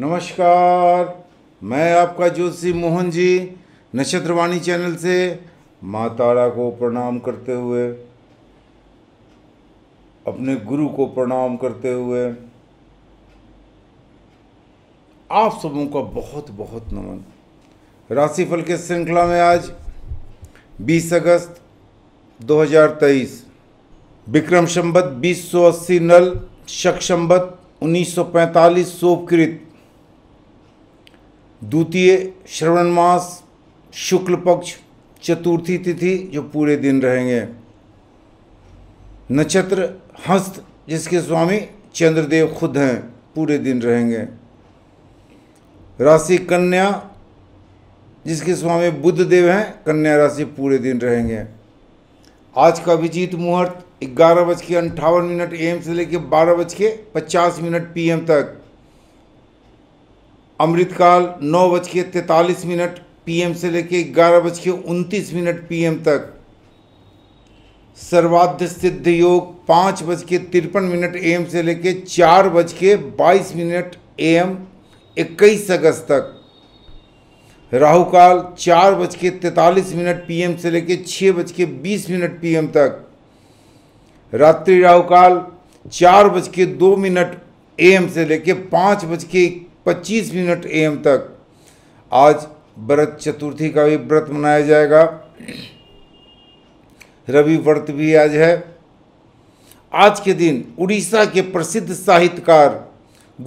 नमस्कार मैं आपका ज्योतिषी मोहन जी नक्षत्रवाणी चैनल से माँ तारा को प्रणाम करते हुए अपने गुरु को प्रणाम करते हुए आप सबों का बहुत बहुत नमन राशिफल के श्रृंखला में आज 20 अगस्त 2023 विक्रम संबत 2080 नल शक संबत 1945 सोपकृत द्वितीय श्रवण मास शुक्ल पक्ष चतुर्थी तिथि जो पूरे दिन रहेंगे नक्षत्र हस्त जिसके स्वामी चंद्रदेव खुद हैं पूरे दिन रहेंगे राशि कन्या जिसके स्वामी बुद्ध देव हैं कन्या राशि पूरे दिन रहेंगे आज का अभिजीत मुहूर्त ग्यारह बज के अंठावन मिनट एम से लेकर बारह बज के पचास मिनट पीएम तक अमृतकाल नौ बज के तैंतालीस मिनट पीएम से लेकर ग्यारह बज के उनतीस मिनट पीएम तक सर्वाध सिद्ध योग पाँच बज के तिरपन मिनट एम से लेकर चार बज के बाईस मिनट एम इक्कीस अगस्त तक राहु काल चार बज के तैंतालीस मिनट पीएम से लेकर छः बज के बीस मिनट पीएम तक रात्रि राहु काल चार बज के दो मिनट एम से लेकर पाँच बज के 25 मिनट एम तक आज व्रत चतुर्थी का भी व्रत मनाया जाएगा रवि व्रत भी आज है आज के दिन उड़ीसा के प्रसिद्ध साहित्यकार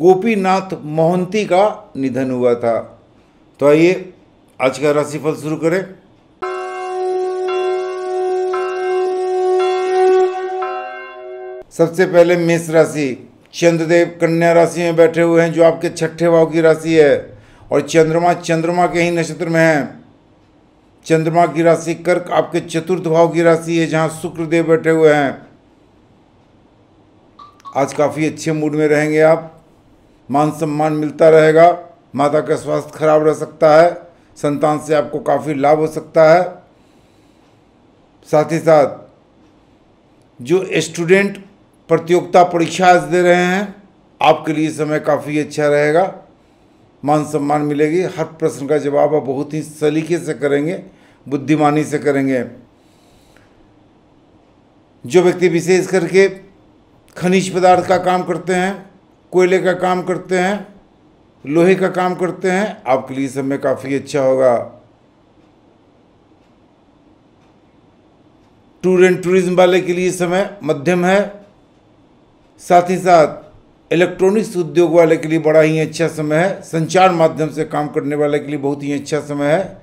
गोपीनाथ मोहंती का निधन हुआ था तो आइए आज का राशिफल शुरू करें सबसे पहले मेष राशि चंद्रदेव कन्या राशि में बैठे हुए हैं जो आपके छठे भाव की राशि है और चंद्रमा चंद्रमा के ही नक्षत्र में है चंद्रमा की राशि कर्क आपके चतुर्थ भाव की राशि है जहाँ शुक्रदेव बैठे हुए हैं आज काफ़ी अच्छे मूड में रहेंगे आप मान सम्मान मिलता रहेगा माता का स्वास्थ्य खराब रह सकता है संतान से आपको काफ़ी लाभ हो सकता है साथ ही साथ जो स्टूडेंट प्रतियोगिता परीक्षा दे रहे हैं आपके लिए समय काफ़ी अच्छा रहेगा मान सम्मान मिलेगी हर प्रश्न का जवाब आप बहुत ही सलीके से करेंगे बुद्धिमानी से करेंगे जो व्यक्ति विशेष करके खनिज पदार्थ का काम करते हैं कोयले का काम करते हैं लोहे का काम करते हैं आपके लिए समय काफ़ी अच्छा होगा टूर एंड टूरिज्म वाले के लिए समय मध्यम है साथ ही साथ इलेक्ट्रॉनिक्स उद्योग वाले के लिए बड़ा ही अच्छा समय है संचार माध्यम से काम करने वाले के लिए बहुत ही अच्छा समय है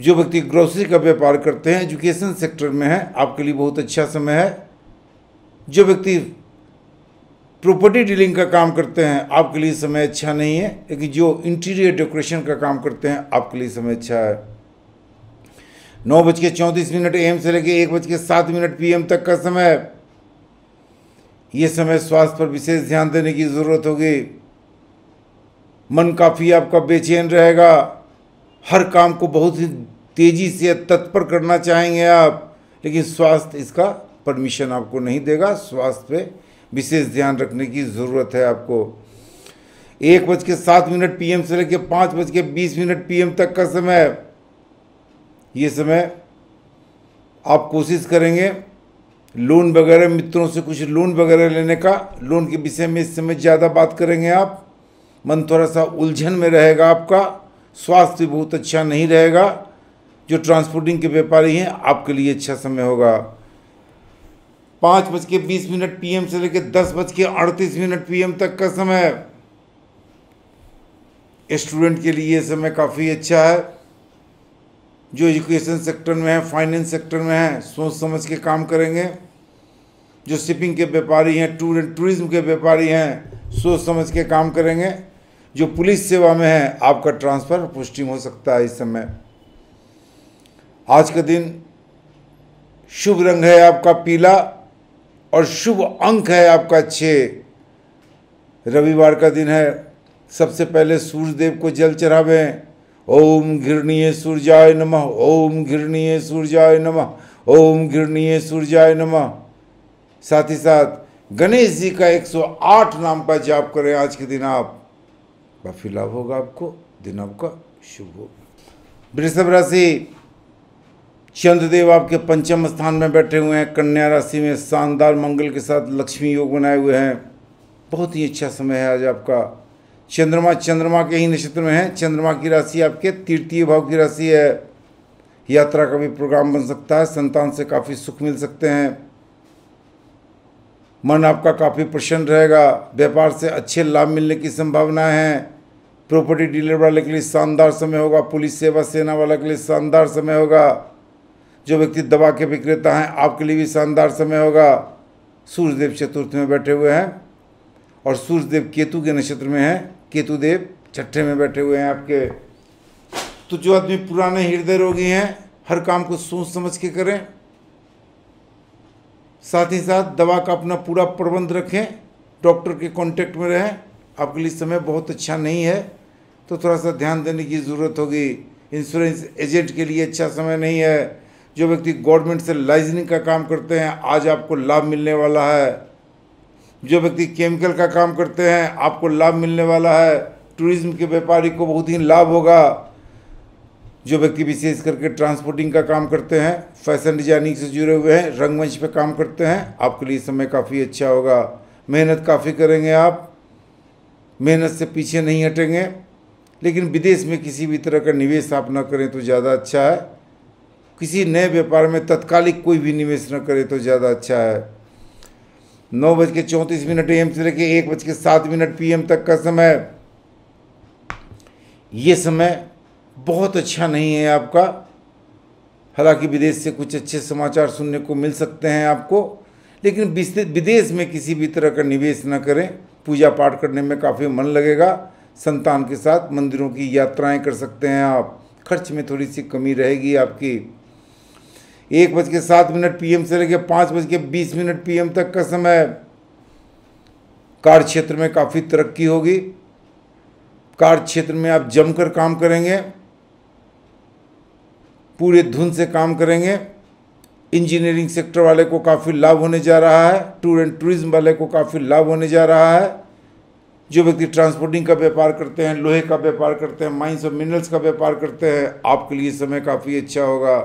जो व्यक्ति ग्रोसरी का व्यापार करते हैं एजुकेशन सेक्टर में है आपके लिए बहुत अच्छा समय है जो व्यक्ति प्रॉपर्टी डीलिंग का काम करते हैं आपके लिए समय अच्छा नहीं है लेकिन जो इंटीरियर डेकोरेशन का काम करते हैं आपके लिए समय अच्छा है नौ बज के चौंतीस मिनट एम से लेके एक बज के सात मिनट पीएम तक का समय ये समय स्वास्थ्य पर विशेष ध्यान देने की ज़रूरत होगी मन काफ़ी आपका बेचैन रहेगा हर काम को बहुत ही तेज़ी से तत्पर करना चाहेंगे आप लेकिन स्वास्थ्य इसका परमिशन आपको नहीं देगा स्वास्थ्य पे विशेष ध्यान रखने की ज़रूरत है आपको एक बज के सात मिनट पीएम से लेकर पाँच बज के बीस मिनट पीएम तक का समय ये समय आप कोशिश करेंगे लोन वगैरह मित्रों से कुछ लोन वगैरह लेने का लोन के विषय में इस समय ज़्यादा बात करेंगे आप मन थोड़ा सा उलझन में रहेगा आपका स्वास्थ्य भी बहुत अच्छा नहीं रहेगा जो ट्रांसपोर्टिंग के व्यापारी हैं आपके लिए अच्छा समय होगा पाँच बज के बीस मिनट पी से लेकर दस बज के अड़तीस मिनट पीएम तक का समय स्टूडेंट के लिए समय काफ़ी अच्छा है जो एजुकेशन सेक्टर में है फाइनेंस सेक्टर में है सोच समझ के काम करेंगे जो शिपिंग के व्यापारी हैं टूर एंड टूरिज्म के व्यापारी हैं सोच समझ के काम करेंगे जो पुलिस सेवा में है आपका ट्रांसफ़र पोस्टिंग हो सकता है इस समय आज का दिन शुभ रंग है आपका पीला और शुभ अंक है आपका छः रविवार का दिन है सबसे पहले सूर्यदेव को जल चढ़ावें ओम घृणीय सूर्याय नम ओम घृणीय सूर्याय नम ओम घृणीय सूर्याय नम साथ ही साथ गणेश जी का 108 नाम का जाप करें आज के दिन आप काफी लाभ होगा आपको दिन आपका शुभ होगा वृषभ राशि चंद्रदेव आपके पंचम स्थान में बैठे हुए हैं कन्या राशि में शानदार मंगल के साथ लक्ष्मी योग बनाए हुए हैं बहुत ही अच्छा समय है आज आपका चंद्रमा चंद्रमा के ही नक्षत्र में है चंद्रमा की राशि आपके तृतीय भाव की राशि है यात्रा का भी प्रोग्राम बन सकता है संतान से काफ़ी सुख मिल सकते हैं मन आपका काफ़ी प्रसन्न रहेगा व्यापार से अच्छे लाभ मिलने की संभावना है प्रॉपर्टी डीलर वाले के लिए शानदार समय होगा पुलिस सेवा सेना वाले के लिए शानदार समय होगा जो व्यक्ति दवा के विक्रेता हैं आपके लिए भी शानदार समय होगा सूर्यदेव चतुर्थ में बैठे हुए हैं और सूर्यदेव केतु के नक्षत्र में हैं केतुदेव छठे में बैठे हुए हैं आपके तो जो आदमी पुराने हृदय रोगी हैं हर काम को सोच समझ के करें साथ ही साथ दवा का अपना पूरा प्रबंध रखें डॉक्टर के कांटेक्ट में रहें आपके लिए समय बहुत अच्छा नहीं है तो थोड़ा सा ध्यान देने की ज़रूरत होगी इंश्योरेंस एजेंट के लिए अच्छा समय नहीं है जो व्यक्ति गवर्नमेंट से लाइजनिंग का काम करते हैं आज आपको लाभ मिलने वाला है जो व्यक्ति केमिकल का काम करते हैं आपको लाभ मिलने वाला है टूरिज्म के व्यापारी को बहुत ही लाभ होगा जो व्यक्ति विशेष करके ट्रांसपोर्टिंग का काम करते हैं फैशन डिजाइनिंग से जुड़े हुए हैं रंगमंच पे काम करते हैं आपके लिए समय काफ़ी अच्छा होगा मेहनत काफ़ी करेंगे आप मेहनत से पीछे नहीं हटेंगे लेकिन विदेश में किसी भी तरह का निवेश आप ना करें तो ज़्यादा अच्छा है किसी नए व्यापार में तत्कालिक कोई भी निवेश न करें तो ज़्यादा अच्छा है नौ बज के चौंतीस मिनट एम से लेकर एक बज के सात मिनट पीएम तक का समय ये समय बहुत अच्छा नहीं है आपका हालांकि विदेश से कुछ अच्छे समाचार सुनने को मिल सकते हैं आपको लेकिन विदेश में किसी भी तरह का निवेश न करें पूजा पाठ करने में काफ़ी मन लगेगा संतान के साथ मंदिरों की यात्राएं कर सकते हैं आप खर्च में थोड़ी सी कमी रहेगी आपकी एक बज के सात मिनट पीएम से लेकर पाँच बज के बीस मिनट पीएम तक का समय कार्य क्षेत्र में काफ़ी तरक्की होगी कार्य क्षेत्र में आप जमकर काम करेंगे पूरे धुन से काम करेंगे इंजीनियरिंग सेक्टर वाले को काफ़ी लाभ होने जा रहा है टूर एंड टूरिज्म वाले को काफ़ी लाभ होने जा रहा है जो व्यक्ति ट्रांसपोर्टिंग का व्यापार करते हैं लोहे का व्यापार करते हैं माइंस और मिनरल्स का व्यापार करते हैं आपके लिए समय काफ़ी अच्छा होगा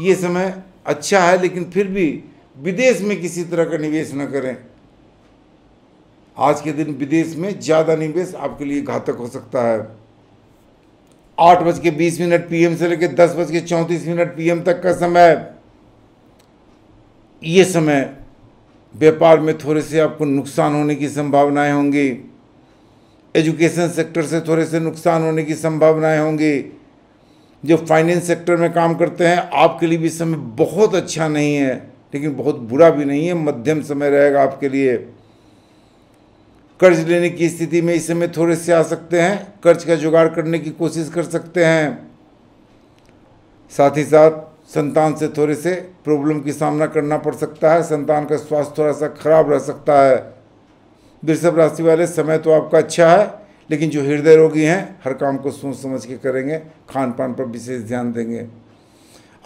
ये समय अच्छा है लेकिन फिर भी विदेश में किसी तरह का निवेश ना करें आज के दिन विदेश में ज़्यादा निवेश आपके लिए घातक हो सकता है आठ बज के बीस मिनट पीएम से लेकर दस बज के चौंतीस मिनट पीएम तक का समय ये समय व्यापार में थोड़े से आपको नुकसान होने की संभावनाएं होंगी एजुकेशन सेक्टर से थोड़े से नुकसान होने की संभावनाएं होंगी जो फाइनेंस सेक्टर में काम करते हैं आपके लिए भी समय बहुत अच्छा नहीं है लेकिन बहुत बुरा भी नहीं है मध्यम समय रहेगा आपके लिए कर्ज लेने की स्थिति में इस समय थोड़े से आ सकते हैं कर्ज का जुगाड़ करने की कोशिश कर सकते हैं साथ ही साथ संतान से थोड़े से प्रॉब्लम की सामना करना पड़ सकता है संतान का स्वास्थ्य थोड़ा सा खराब रह सकता है वृषभ राशि वाले समय तो आपका अच्छा है लेकिन जो हृदय रोगी हैं हर काम को सोच समझ के करेंगे खान पान पर विशेष ध्यान देंगे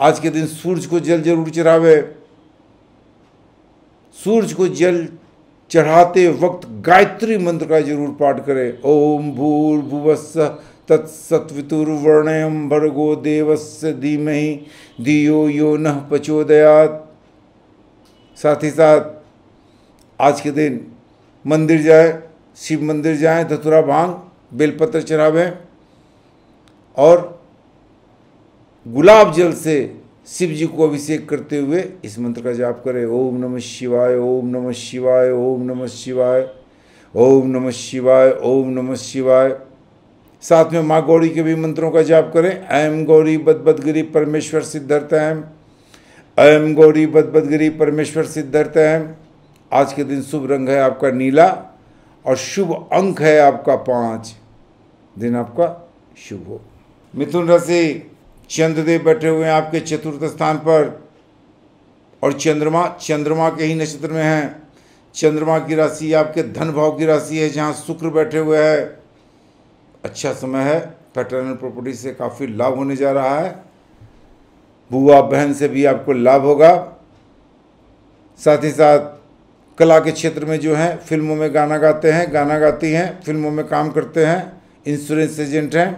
आज के दिन सूर्य को जल जरूर चढ़ावे सूर्य को जल चढ़ाते वक्त गायत्री मंत्र का जरूर पाठ करें ओम भूर भुवस् तत्सत्वितुर्वर्णयम भर्गो देवस्य धीमहि धियो यो न प्रचोदयात साथ ही साथ आज के दिन मंदिर जाए शिव मंदिर जाएं धतुरा भांग बेलपत्र चढ़ावें और गुलाब जल से शिव जी को अभिषेक करते हुए इस मंत्र का जाप करें ओम नमः शिवाय ओम नमः शिवाय ओम नमः शिवाय ओम नमः शिवाय ओम नमः शिवाय साथ में माँ गौरी के भी मंत्रों का जाप करें ऐम गौरी बदबदगिरी परमेश्वर सिद्धार्थ एम ऐम गौरी बदबदगिरी परमेश्वर सिद्धार्थ एम आज के दिन शुभ रंग है आपका नीला और शुभ अंक है आपका पाँच दिन आपका शुभ हो मिथुन राशि चंद्रदेव बैठे हुए हैं आपके चतुर्थ स्थान पर और चंद्रमा चंद्रमा के ही नक्षत्र में हैं चंद्रमा की राशि आपके धन भाव की राशि है जहाँ शुक्र बैठे हुए है अच्छा समय है पैटर्नल प्रॉपर्टी से काफ़ी लाभ होने जा रहा है बुआ बहन से भी आपको लाभ होगा साथ ही साथ कला के क्षेत्र में जो हैं फिल्मों में गाना गाते हैं गाना गाती हैं फिल्मों में काम करते हैं इंश्योरेंस एजेंट हैं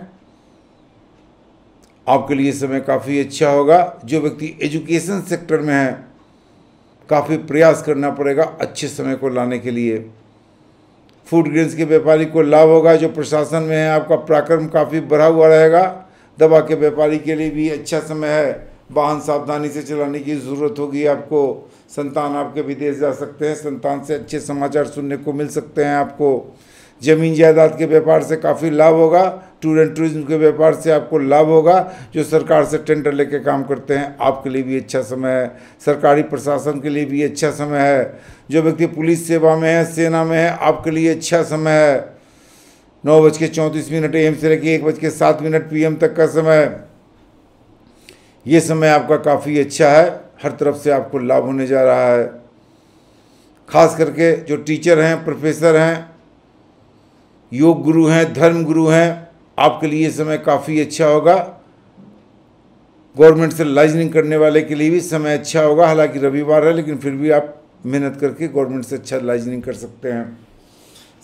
आपके लिए समय काफ़ी अच्छा होगा जो व्यक्ति एजुकेशन सेक्टर में है काफ़ी प्रयास करना पड़ेगा अच्छे समय को लाने के लिए फूड ग्रेन्स के व्यापारी को लाभ होगा जो प्रशासन में है आपका पराक्रम काफ़ी बढ़ा हुआ रहेगा दवा के व्यापारी के लिए भी अच्छा समय है वाहन सावधानी से चलाने की ज़रूरत होगी आपको संतान आपके विदेश जा सकते हैं संतान से अच्छे समाचार सुनने को मिल सकते हैं आपको ज़मीन जायदाद के व्यापार से काफ़ी लाभ होगा टूर एंड टूरिज्म के व्यापार से आपको लाभ होगा जो सरकार से टेंडर लेके काम करते हैं आपके लिए भी अच्छा समय है सरकारी प्रशासन के लिए भी अच्छा समय है जो व्यक्ति पुलिस सेवा में है सेना में है आपके लिए अच्छा समय है नौ बज के चौंतीस मिनट एम से लेके एक बज के सात मिनट पी तक का समय ये समय आपका काफ़ी अच्छा है हर तरफ से आपको लाभ होने जा रहा है खास करके जो टीचर हैं प्रोफेसर हैं योग गुरु हैं धर्म गुरु हैं आपके लिए समय काफ़ी अच्छा होगा गवर्नमेंट से लाइजनिंग करने वाले के लिए भी समय अच्छा होगा हालांकि रविवार है लेकिन फिर भी आप मेहनत करके गवर्नमेंट से अच्छा लाइजनिंग कर सकते हैं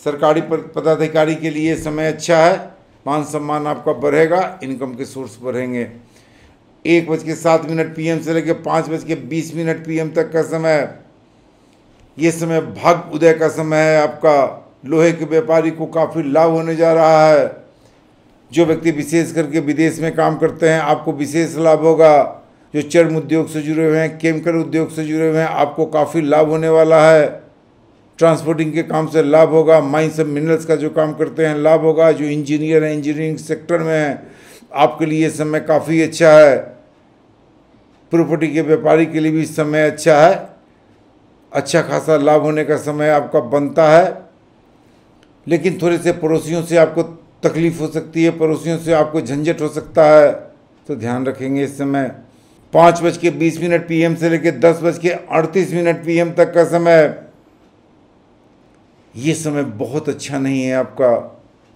सरकारी पदाधिकारी के लिए समय अच्छा है मान सम्मान आपका बढ़ेगा इनकम के सोर्स बढ़ेंगे एक बज के सात मिनट पीएम से लेकर पाँच बज के बीस मिनट पीएम तक का समय ये समय भाग उदय का समय है आपका लोहे के व्यापारी को काफ़ी लाभ होने जा रहा है जो व्यक्ति विशेष करके विदेश में काम करते हैं आपको विशेष लाभ होगा जो चर्म उद्योग से जुड़े हुए हैं केमिकल उद्योग से जुड़े हुए हैं आपको काफ़ी लाभ होने वाला है ट्रांसपोर्टिंग के काम से लाभ होगा माइंस एंड मिनरल्स का जो काम करते हैं लाभ होगा जो इंजीनियर हैं इंजीनियरिंग सेक्टर में हैं आपके लिए समय काफ़ी अच्छा है प्रॉपर्टी के व्यापारी के लिए भी समय अच्छा है अच्छा खासा लाभ होने का समय आपका बनता है लेकिन थोड़े से पड़ोसियों से आपको तकलीफ हो सकती है पड़ोसियों से आपको झंझट हो सकता है तो ध्यान रखेंगे इस समय पाँच बज के बीस मिनट पी से लेकर दस बज के अड़तीस मिनट पी तक का समय ये समय बहुत अच्छा नहीं है आपका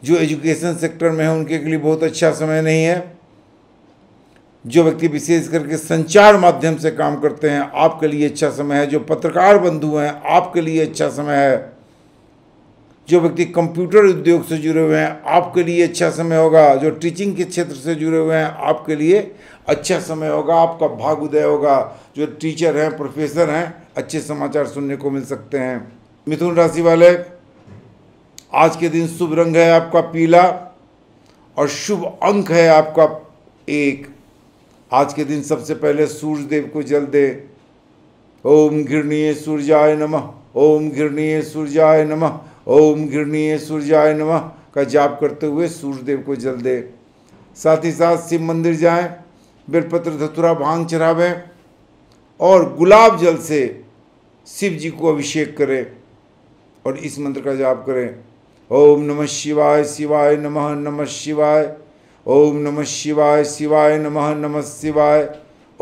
जो एजुकेशन सेक्टर में है उनके लिए बहुत अच्छा समय नहीं है जो व्यक्ति विशेष करके संचार माध्यम से काम करते हैं आपके लिए अच्छा समय है जो पत्रकार बंधु हैं आपके लिए अच्छा समय है जो व्यक्ति कंप्यूटर उद्योग से जुड़े हुए हैं आपके लिए अच्छा समय होगा जो टीचिंग के क्षेत्र से जुड़े हुए हैं आपके लिए अच्छा समय होगा आपका भाग उदय होगा जो टीचर हैं प्रोफेसर हैं अच्छे समाचार सुनने को मिल सकते हैं मिथुन राशि वाले आज के दिन शुभ रंग है आपका पीला और शुभ अंक है आपका एक आज के दिन सबसे पहले सूर्य देव को जल दे ओम घृणीय सूर्याय नमः ओम घृणीय सूर्याय नमः ओम घृणीय सूर्याय नमः का जाप करते हुए सूर्य देव को जल दे साथ ही साथ शिव मंदिर जाएं बेलपत्र धतुरा भांग चढ़ावें और गुलाब जल से शिव जी को अभिषेक करें और इस मंत्र का जाप करें ओम नमः शिवाय शिवाय नमः नमः शिवाय ओम नमः शिवाय शिवाय नमः नमः शिवाय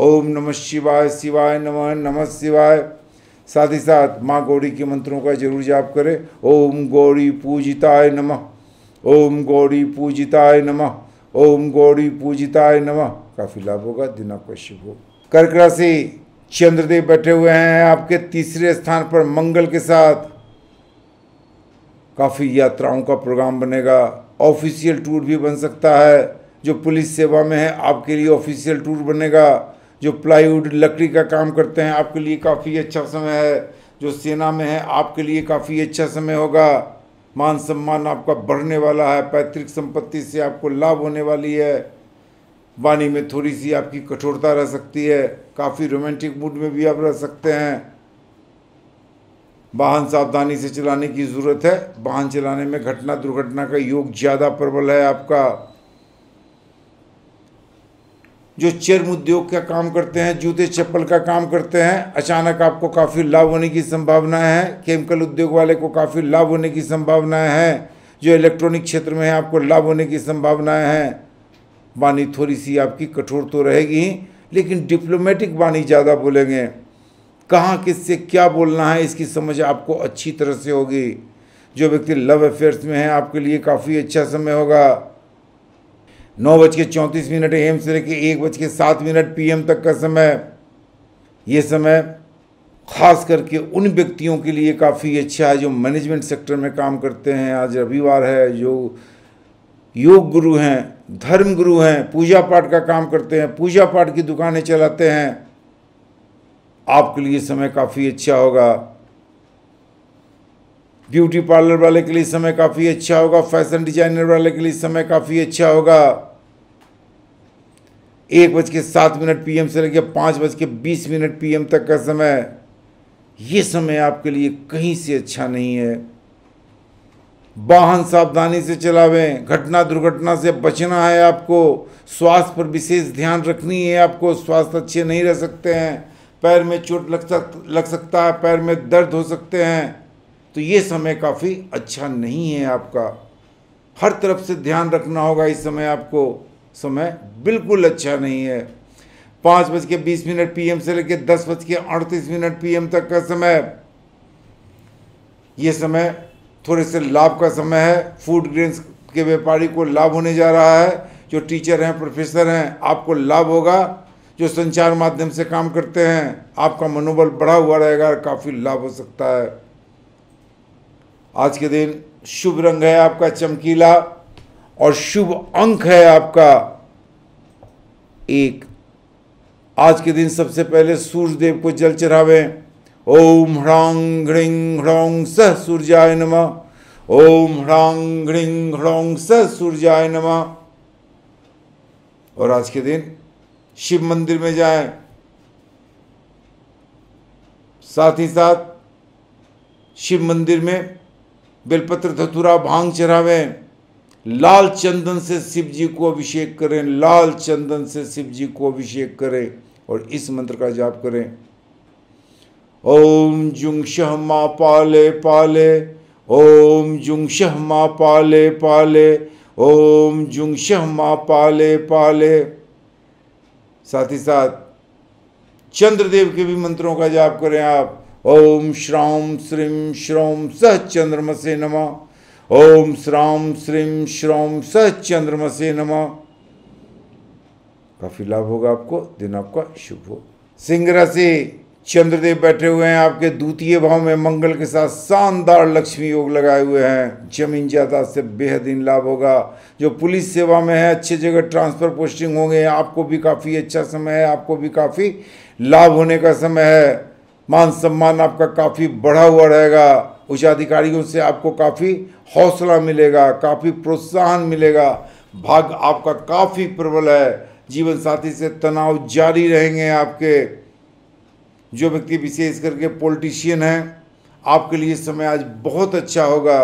ओम नमः शिवाय शिवाय नमः नमः शिवाय साथ ही साथ माँ गौरी के मंत्रों का जरूर जाप करें ओम गौरी पूजिताय नमः ओम गौरी पूजिताय नमः ओम गौरी पूजिताय नमः काफ़ी लाभ होगा दिना को शुभ हो कर्क राशि चंद्रदेव बैठे हुए हैं आपके तीसरे स्थान पर मंगल के साथ काफ़ी यात्राओं का प्रोग्राम बनेगा ऑफिशियल टूर भी बन सकता है जो पुलिस सेवा में है आपके लिए ऑफिशियल टूर बनेगा जो प्लाईवुड लकड़ी का काम करते हैं आपके लिए काफ़ी अच्छा समय है जो सेना में है आपके लिए काफ़ी अच्छा समय होगा मान सम्मान आपका बढ़ने वाला है पैतृक संपत्ति से आपको लाभ होने वाली है वाणी में थोड़ी सी आपकी कठोरता रह सकती है काफ़ी रोमांटिक मूड में भी आप रह सकते हैं वाहन सावधानी से चलाने की ज़रूरत है वाहन चलाने में घटना दुर्घटना का योग ज़्यादा प्रबल है आपका जो चर्म उद्योग का काम करते हैं जूते चप्पल का काम करते हैं अचानक आपको काफ़ी लाभ होने की संभावना है केमिकल उद्योग वाले को काफ़ी लाभ होने की संभावना हैं जो इलेक्ट्रॉनिक क्षेत्र में है आपको लाभ होने की संभावनाएं हैं वाणी थोड़ी सी आपकी कठोर तो रहेगी लेकिन डिप्लोमेटिक वाणी ज़्यादा बोलेंगे कहाँ किससे क्या बोलना है इसकी समझ आपको अच्छी तरह से होगी जो व्यक्ति लव अफेयर्स में है आपके लिए काफ़ी अच्छा समय होगा नौ बज के चौंतीस मिनट एम से लेकर एक बज के सात मिनट पी तक का समय ये समय खास करके उन व्यक्तियों के लिए काफ़ी अच्छा है जो मैनेजमेंट सेक्टर में काम करते हैं आज रविवार है जो योग गुरु हैं धर्म गुरु हैं पूजा पाठ का काम करते हैं पूजा पाठ की दुकानें चलाते हैं आपके लिए समय काफ़ी अच्छा होगा ब्यूटी पार्लर वाले के लिए समय काफ़ी अच्छा होगा फैशन डिजाइनर वाले के लिए समय काफ़ी अच्छा होगा एक बज के सात मिनट पीएम से लेकर पाँच बज के बीस मिनट पीएम तक का समय ये समय आपके लिए कहीं से अच्छा नहीं है वाहन सावधानी से चलावें घटना दुर्घटना से बचना है आपको स्वास्थ्य पर विशेष ध्यान रखनी है आपको स्वास्थ्य अच्छे नहीं रह सकते हैं पैर में चोट लग सक लग सकता है पैर में दर्द हो सकते हैं तो ये समय काफ़ी अच्छा नहीं है आपका हर तरफ से ध्यान रखना होगा इस समय आपको समय बिल्कुल अच्छा नहीं है पाँच बज के बीस मिनट पीएम से लेकर दस बज के अड़तीस मिनट पीएम तक का समय ये समय थोड़े से लाभ का समय है फूड ग्रेन्स के व्यापारी को लाभ होने जा रहा है जो टीचर हैं प्रोफेसर हैं आपको लाभ होगा जो संचार माध्यम से काम करते हैं आपका मनोबल बढ़ा हुआ रहेगा काफ़ी लाभ हो सकता है आज के दिन शुभ रंग है आपका चमकीला और शुभ अंक है आपका एक आज के दिन सबसे पहले सूर्य देव को जल चढ़ावे ओम ह्रांग ह्रिंग ह्रौंग सह सूर्याय नमा ओम ह्रांग ह्रिंग ह्रौंग सह सूर्याय नमा और आज के दिन शिव मंदिर में जाएं साथ ही साथ शिव मंदिर में बेलपत्र धतुरा भांग चढ़ावें लाल चंदन से शिव जी को अभिषेक करें लाल चंदन से शिव जी को अभिषेक करें और इस मंत्र का जाप करें ओम जुंग शह मा पाले पाले ओम जुंग शह मा पाले पाले ओम जुंग शह मा पाले पाले साथ ही साथ चंद्रदेव के भी मंत्रों का जाप करें आप ओम श्राम श्रीम श्रोम सह चंद्रमसे नम ओम श्राम श्रीम श्रोम सह चंद्रमसे नम काफी लाभ होगा आपको दिन आपका शुभ हो सिंह राशि चंद्रदेव बैठे हुए हैं आपके द्वितीय भाव में मंगल के साथ शानदार लक्ष्मी योग लगाए हुए हैं जमीन जायदाद से इन लाभ होगा जो पुलिस सेवा में है अच्छे जगह ट्रांसफर पोस्टिंग होंगे आपको भी काफ़ी अच्छा समय है आपको भी काफ़ी लाभ होने का समय है मान सम्मान आपका काफ़ी बढ़ा हुआ रहेगा उच्च अधिकारियों से आपको काफ़ी हौसला मिलेगा काफ़ी प्रोत्साहन मिलेगा भाग आपका काफ़ी प्रबल है जीवन साथी से तनाव जारी रहेंगे आपके जो व्यक्ति विशेष करके पॉलिटिशियन हैं आपके लिए समय आज बहुत अच्छा होगा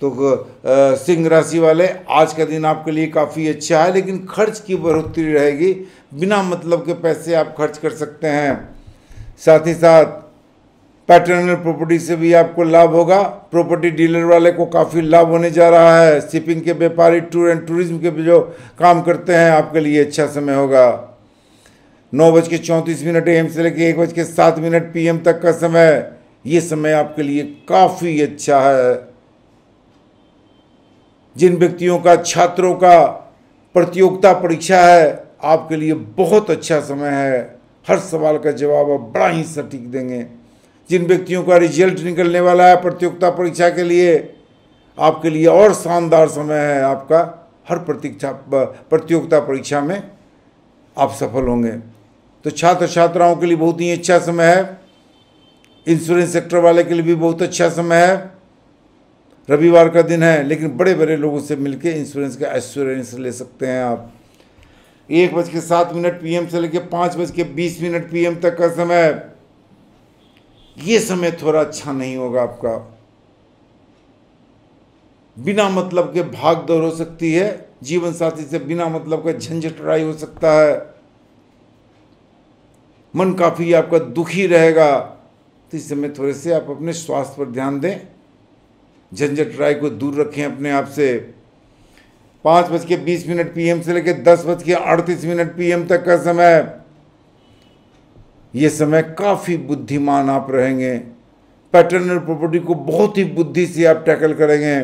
तो सिंह राशि वाले आज का दिन आपके लिए काफ़ी अच्छा है लेकिन खर्च की बढ़ोतरी रहेगी बिना मतलब के पैसे आप खर्च कर सकते हैं साथ ही साथ पैटर्नल प्रॉपर्टी से भी आपको लाभ होगा प्रॉपर्टी डीलर वाले को काफ़ी लाभ होने जा रहा है शिपिंग के व्यापारी टूर एंड टूरिज्म के जो काम करते हैं आपके लिए अच्छा समय होगा नौ बज के चौंतीस मिनट एम से लेकर एक बज के सात मिनट पीएम तक का समय ये समय आपके लिए काफ़ी अच्छा है जिन व्यक्तियों का छात्रों का प्रतियोगिता परीक्षा है आपके लिए बहुत अच्छा समय है हर सवाल का जवाब आप बड़ा ही सटीक देंगे जिन व्यक्तियों का रिजल्ट निकलने वाला है प्रतियोगिता परीक्षा के लिए आपके लिए और शानदार समय है आपका हर प्रतीक्षा प्रतियोगिता परीक्षा में आप सफल होंगे तो छात्र छात्राओं के लिए बहुत ही अच्छा समय है इंश्योरेंस सेक्टर वाले के लिए भी बहुत अच्छा समय है रविवार का दिन है लेकिन बड़े बड़े लोगों से मिलके इंश्योरेंस का एश्योरेंस ले सकते हैं आप एक बज के सात मिनट पीएम से लेकर पाँच बज के बीस मिनट पीएम तक का समय ये समय थोड़ा अच्छा नहीं होगा आपका बिना मतलब के भाग दौड़ हो सकती है जीवन साथी से बिना मतलब का झंझट लड़ाई हो सकता है मन काफ़ी आपका दुखी रहेगा तो इस समय थोड़े से आप अपने स्वास्थ्य पर ध्यान दें झंझट राय को दूर रखें अपने आप से पाँच बज के बीस मिनट पीएम से लेकर दस बज के अड़तीस मिनट पीएम तक का समय ये समय काफ़ी बुद्धिमान आप रहेंगे पैटर्नल प्रॉपर्टी को बहुत ही बुद्धि से आप टैकल करेंगे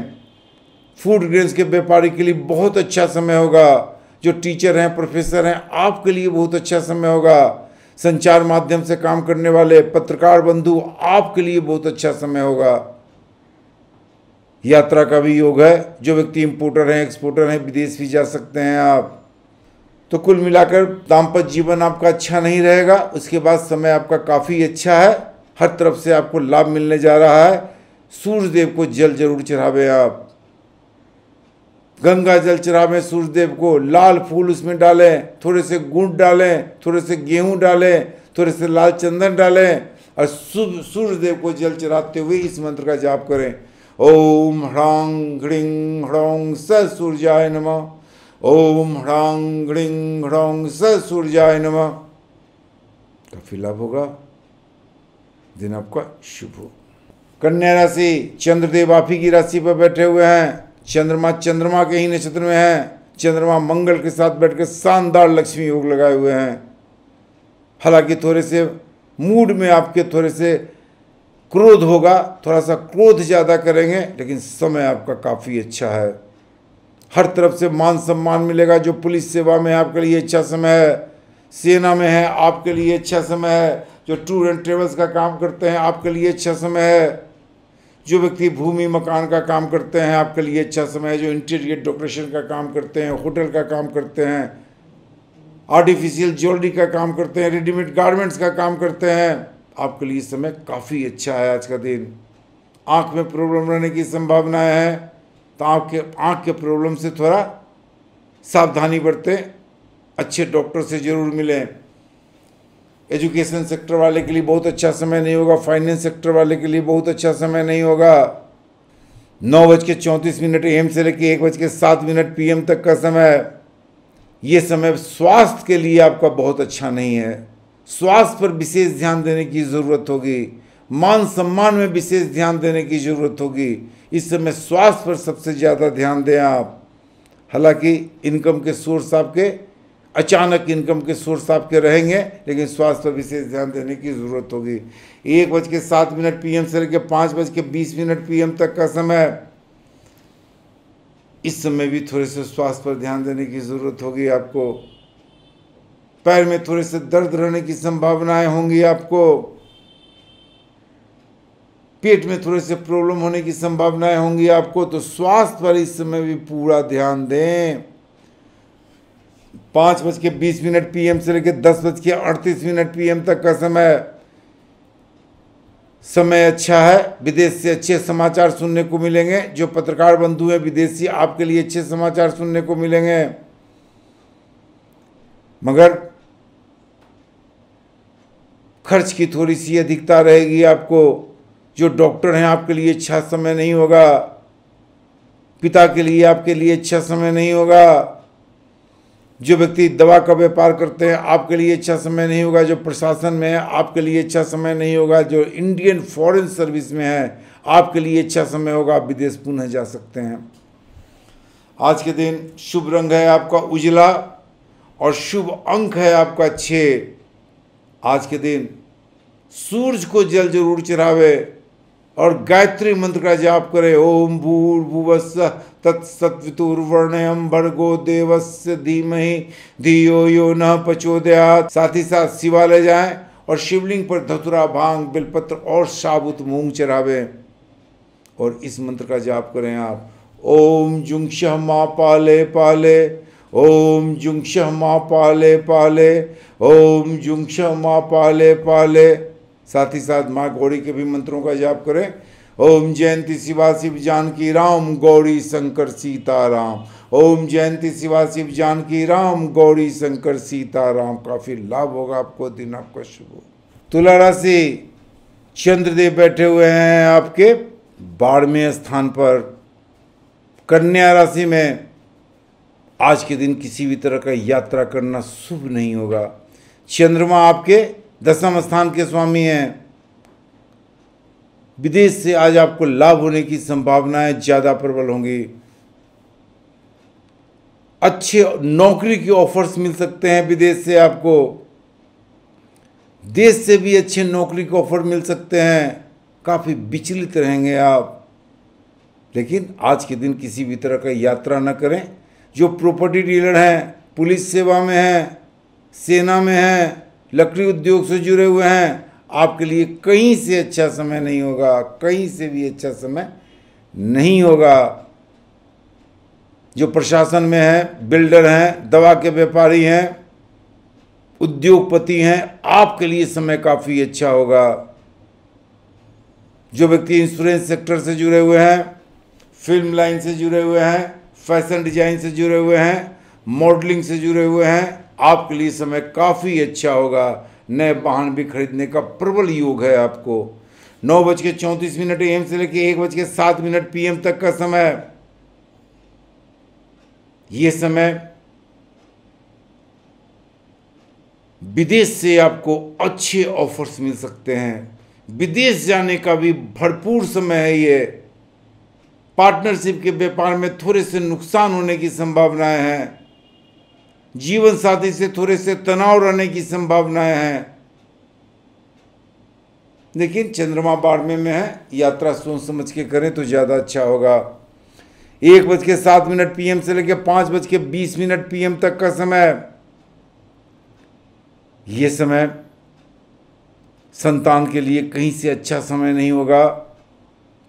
फूड ग्रेन्स के व्यापारी के लिए बहुत अच्छा समय होगा जो टीचर हैं प्रोफेसर हैं आपके लिए बहुत अच्छा समय होगा संचार माध्यम से काम करने वाले पत्रकार बंधु आपके लिए बहुत अच्छा समय होगा यात्रा का भी योग है जो व्यक्ति इम्पोर्टर हैं एक्सपोर्टर हैं विदेश भी जा सकते हैं आप तो कुल मिलाकर दाम्पत्य जीवन आपका अच्छा नहीं रहेगा उसके बाद समय आपका काफ़ी अच्छा है हर तरफ से आपको लाभ मिलने जा रहा है सूर्यदेव को जल जरूर चढ़ावे आप गंगा जल चढ़ा में सूर्यदेव को लाल फूल उसमें डालें थोड़े से गुड़ डालें थोड़े से गेहूं डालें थोड़े से लाल चंदन डालें और सूर्यदेव को जल चढ़ाते हुए इस मंत्र का जाप करें ओम ह्रांग घृं ह्रौं स सूर्याय नम ओम ह्रांग घृं ह्रौं स सूर्याय नम काफी लाभ होगा दिन आपका शुभ हो कन्या राशि चंद्रदेव आप ही की राशि पर बैठे हुए हैं चंद्रमा चंद्रमा के ही नक्षत्र में है चंद्रमा मंगल के साथ बैठकर शानदार लक्ष्मी योग लगाए हुए हैं हालांकि थोड़े से मूड में आपके थोड़े से क्रोध होगा थोड़ा सा क्रोध ज़्यादा करेंगे लेकिन समय आपका काफ़ी अच्छा है हर तरफ से मान सम्मान मिलेगा जो पुलिस सेवा में आपके लिए अच्छा समय है सेना में है आपके लिए अच्छा समय है जो टूर एंड ट्रेवल्स का काम करते हैं आपके लिए अच्छा समय है जो व्यक्ति भूमि मकान का काम करते हैं आपके लिए अच्छा समय है जो इंटीरियर डेकोरेशन का काम करते हैं होटल का काम करते हैं आर्टिफिशियल ज्वेलरी का काम करते हैं रेडीमेड गारमेंट्स का काम करते हैं आपके लिए समय काफ़ी अच्छा है आज का दिन आँख में प्रॉब्लम रहने की संभावना हैं तो आपके आँख के प्रॉब्लम से थोड़ा सावधानी बरतें अच्छे डॉक्टर से ज़रूर मिलें एजुकेशन सेक्टर वाले के लिए बहुत अच्छा समय नहीं होगा फाइनेंस सेक्टर वाले के लिए बहुत अच्छा समय नहीं होगा नौ बज के चौंतीस मिनट एम से लेकर एक बज के सात मिनट पीएम तक का समय ये समय स्वास्थ्य के लिए आपका बहुत अच्छा नहीं है स्वास्थ्य पर विशेष ध्यान देने की ज़रूरत होगी मान सम्मान में विशेष ध्यान देने की ज़रूरत होगी इस समय स्वास्थ्य पर सबसे ज़्यादा ध्यान दें आप हालांकि इनकम के सोर्स आपके अचानक इनकम के सोर्स आपके रहेंगे लेकिन स्वास्थ्य पर विशेष ध्यान देने की ज़रूरत होगी एक बज के सात मिनट पीएम से लेकर पाँच बज के बीस मिनट पीएम तक का समय इस समय भी थोड़े से स्वास्थ्य पर ध्यान देने की ज़रूरत होगी आपको पैर में थोड़े से दर्द रहने की संभावनाएं होंगी आपको पेट में थोड़े से प्रॉब्लम होने की संभावनाएं होंगी आपको तो स्वास्थ्य पर इस समय भी पूरा ध्यान दें पाँच बज के बीस मिनट पीएम से लेकर दस बज के अड़तीस मिनट पीएम तक का समय समय अच्छा है विदेश से अच्छे समाचार सुनने को मिलेंगे जो पत्रकार बंधु हैं विदेशी आपके लिए अच्छे समाचार सुनने को मिलेंगे मगर खर्च की थोड़ी सी अधिकता रहेगी आपको जो डॉक्टर हैं आपके लिए अच्छा समय नहीं होगा पिता के लिए आपके लिए अच्छा समय नहीं होगा जो व्यक्ति दवा का व्यापार करते हैं आपके लिए अच्छा समय नहीं होगा जो प्रशासन में है आपके लिए अच्छा समय नहीं होगा जो इंडियन फॉरेन सर्विस में है आपके लिए अच्छा समय होगा आप विदेश पुनः जा सकते हैं आज के दिन शुभ रंग है आपका उजला और शुभ अंक है आपका छः आज के दिन सूर्य को जल जरूर चढ़ावे और गायत्री मंत्र का जाप करें ओम भूर्भुवस तत्सतुर्वर्णयम भर्गो देवस् धीमहि धियो यो न प्रचोदयात साथ ही साथ शिवालय जाएं और शिवलिंग पर धतुरा भांग बिलपत्र और साबुत मूंग चढ़ावे और इस मंत्र का जाप करें आप ओम जुंक्ष मा पाले पाले ओम जुंक्ष मा पाले पाले ओम जुंक्ष मा पाले पाले साथ ही साथ माँ गौरी के भी मंत्रों का जाप करें ओम जयंती शिवा शिव जानकी राम गौरी शंकर सीता राम ओम जयंती शिवा शिव जानकी राम गौरी शंकर सीता राम काफ़ी लाभ होगा आपको दिन आपका शुभ हो तुला राशि चंद्रदेव बैठे हुए हैं आपके बारहवें स्थान पर कन्या राशि में आज के दिन किसी भी तरह का यात्रा करना शुभ नहीं होगा चंद्रमा आपके दसम स्थान के स्वामी हैं विदेश से आज आपको लाभ होने की संभावनाएं ज़्यादा प्रबल होंगी अच्छे नौकरी के ऑफर्स मिल सकते हैं विदेश से आपको देश से भी अच्छे नौकरी के ऑफर मिल सकते हैं काफ़ी विचलित रहेंगे आप लेकिन आज के दिन किसी भी तरह का यात्रा न करें जो प्रॉपर्टी डीलर हैं पुलिस सेवा में हैं सेना में हैं लकड़ी उद्योग से जुड़े हुए हैं आपके लिए कहीं से अच्छा समय नहीं होगा कहीं से भी अच्छा समय नहीं होगा जो प्रशासन में है बिल्डर हैं दवा के व्यापारी हैं उद्योगपति हैं आपके लिए समय काफ़ी अच्छा होगा जो व्यक्ति इंश्योरेंस सेक्टर से जुड़े हुए हैं फिल्म लाइन से जुड़े हुए हैं फैशन डिजाइन से जुड़े हुए हैं मॉडलिंग से जुड़े हुए हैं आपके लिए समय काफ़ी अच्छा होगा नए वाहन भी खरीदने का प्रबल योग है आपको नौ बज के चौंतीस मिनट एम से लेकर एक बज के सात मिनट पीएम तक का समय ये समय विदेश से आपको अच्छे ऑफर्स मिल सकते हैं विदेश जाने का भी भरपूर समय है ये पार्टनरशिप के व्यापार में थोड़े से नुकसान होने की संभावनाएं हैं जीवन साथी से थोड़े से तनाव रहने की संभावनाएं हैं लेकिन चंद्रमा बारहवें में है यात्रा सोच समझ के करें तो ज़्यादा अच्छा होगा एक बज के सात मिनट पीएम से लेकर पांच बज के बीस मिनट पीएम तक का समय यह समय संतान के लिए कहीं से अच्छा समय नहीं होगा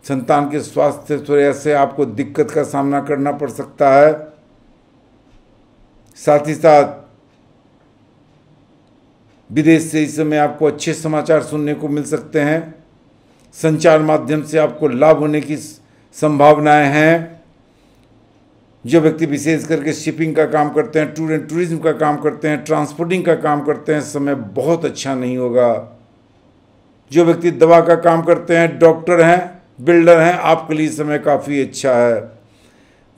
संतान के स्वास्थ्य थोड़े ऐसे आपको दिक्कत का सामना करना पड़ सकता है साथ ही साथ विदेश से इस समय आपको अच्छे समाचार सुनने को मिल सकते हैं संचार माध्यम से आपको लाभ होने की संभावनाएं हैं जो व्यक्ति विशेष करके शिपिंग का काम करते हैं टूर एंड टूरिज्म का काम करते हैं ट्रांसपोर्टिंग का काम करते हैं समय बहुत अच्छा नहीं होगा जो व्यक्ति दवा का काम करते हैं डॉक्टर हैं बिल्डर हैं आपके लिए समय काफ़ी अच्छा है